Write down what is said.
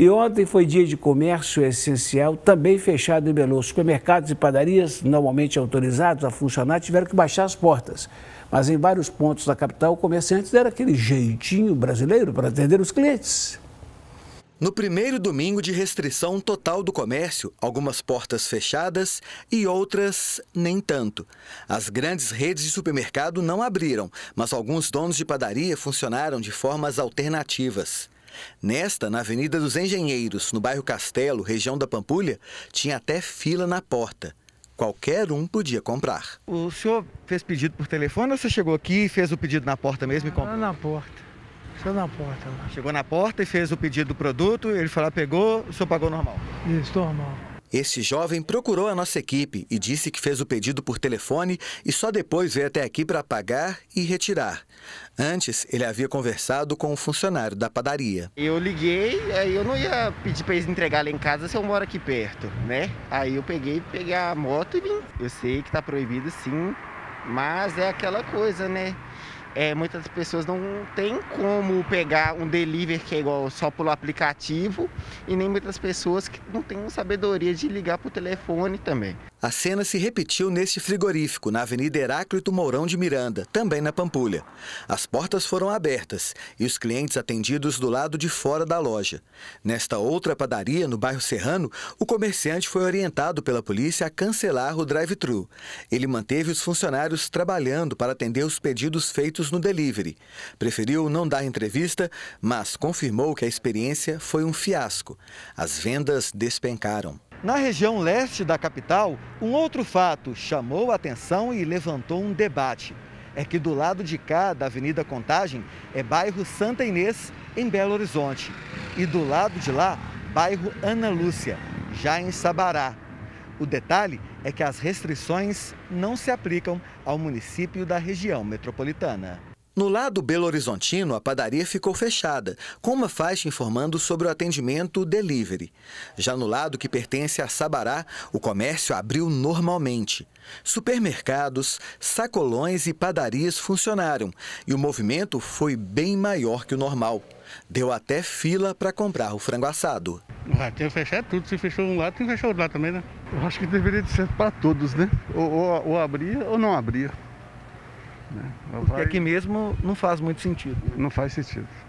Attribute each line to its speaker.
Speaker 1: E ontem foi dia de comércio essencial, também fechado em Belo. Supermercados e padarias, normalmente autorizados a funcionar, tiveram que baixar as portas. Mas em vários pontos da capital, comerciantes deram aquele jeitinho brasileiro para atender os clientes. No primeiro domingo de restrição total do comércio, algumas portas fechadas e outras nem tanto. As grandes redes de supermercado não abriram, mas alguns donos de padaria funcionaram de formas alternativas. Nesta, na Avenida dos Engenheiros, no bairro Castelo, região da Pampulha, tinha até fila na porta. Qualquer um podia comprar. O senhor fez pedido por telefone ou você chegou aqui e fez o pedido na porta mesmo e comprou? Na porta. Chegou na porta lá. Chegou na porta e fez o pedido do produto, ele falou, pegou, o senhor pagou normal? Isso, normal. Este jovem procurou a nossa equipe e disse que fez o pedido por telefone e só depois veio até aqui para pagar e retirar. Antes, ele havia conversado com um funcionário da padaria. Eu liguei, aí eu não ia pedir para eles entregar lá em casa se eu moro aqui perto, né? Aí eu peguei, peguei a moto e vim. Eu sei que está proibido sim, mas é aquela coisa, né? é, muitas pessoas não têm como pegar um delivery que é igual só pelo aplicativo e nem muitas pessoas que não têm sabedoria de ligar para o telefone também. A cena se repetiu neste frigorífico, na Avenida Heráclito Mourão de Miranda, também na Pampulha. As portas foram abertas e os clientes atendidos do lado de fora da loja. Nesta outra padaria, no bairro Serrano, o comerciante foi orientado pela polícia a cancelar o drive-thru. Ele manteve os funcionários trabalhando para atender os pedidos feitos pedidos no delivery. Preferiu não dar entrevista, mas confirmou que a experiência foi um fiasco. As vendas despencaram. Na região leste da capital, um outro fato chamou a atenção e levantou um debate. É que do lado de cá da Avenida Contagem é bairro Santa Inês, em Belo Horizonte. E do lado de lá, bairro Ana Lúcia, já em Sabará, o detalhe é que as restrições não se aplicam ao município da região metropolitana. No lado belo-horizontino, a padaria ficou fechada, com uma faixa informando sobre o atendimento delivery. Já no lado que pertence a Sabará, o comércio abriu normalmente. Supermercados, sacolões e padarias funcionaram e o movimento foi bem maior que o normal. Deu até fila para comprar o frango assado. Ah, tem que fechar tudo. Se fechou um lado, tem que fechar outro lado também, né? Eu acho que deveria ser para todos, né? Ou, ou, ou, abria ou não abria. Né? Porque vai... aqui mesmo não faz muito sentido. Não faz sentido.